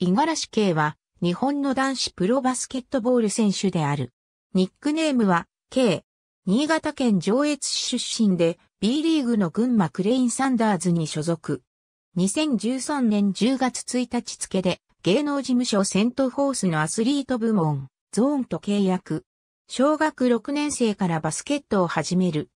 五十嵐圭は、日本の男子プロバスケットボール選手である。ニックネームは、K。新潟県上越市出身で、B リーグの群馬クレインサンダーズに所属。2013年10月1日付で、芸能事務所セントフォースのアスリート部門、ゾーンと契約。小学6年生からバスケットを始める。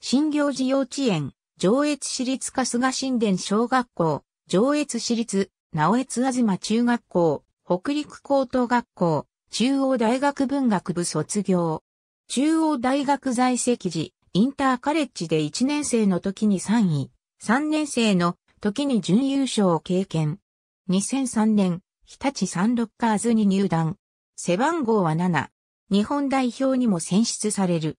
新行寺幼稚園、上越市立春日新田小学校、上越市立直江津東中学校、北陸高等学校、中央大学文学部卒業。中央大学在籍時、インターカレッジで1年生の時に3位、3年生の時に準優勝を経験。2003年、日立サンロッカーズに入団。背番号は7。日本代表にも選出される。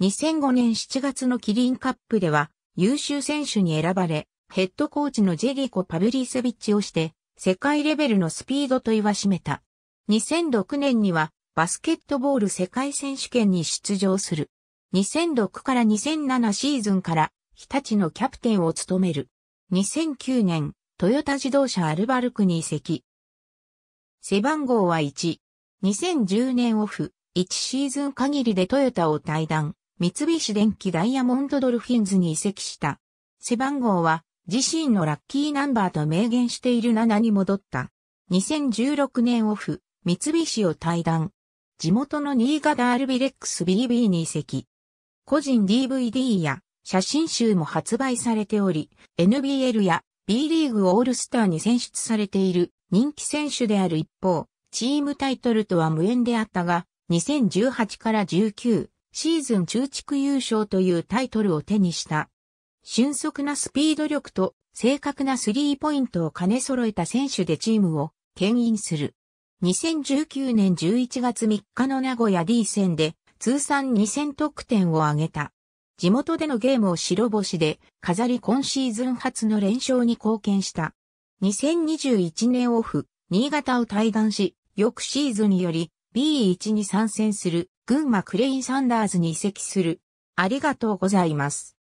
2005年7月のキリンカップでは優秀選手に選ばれ、ヘッドコーチのジェリコ・パブリーセビッチをして、世界レベルのスピードと言わしめた。2006年には、バスケットボール世界選手権に出場する。2006から2007シーズンから、日立のキャプテンを務める。2009年、トヨタ自動車アルバルクに移籍。背番号は1。2010年オフ、1シーズン限りでトヨタを退団、三菱電機ダイヤモンドドルフィンズに移籍した。背番号は自身のラッキーナンバーと明言している7に戻った。2016年オフ、三菱を退団。地元の新潟アルビレックス BB に移籍。個人 DVD や写真集も発売されており、NBL や B リーグオールスターに選出されている人気選手である一方、チームタイトルとは無縁であったが、2018から19シーズン中地区優勝というタイトルを手にした。俊足なスピード力と正確なスリーポイントを兼ね揃えた選手でチームを牽引する。2019年11月3日の名古屋 D 戦で通算2000得点を挙げた。地元でのゲームを白星で飾り今シーズン初の連勝に貢献した。2021年オフ、新潟を退団し、翌シーズンにより B1 に参戦する群馬クレインサンダーズに移籍する。ありがとうございます。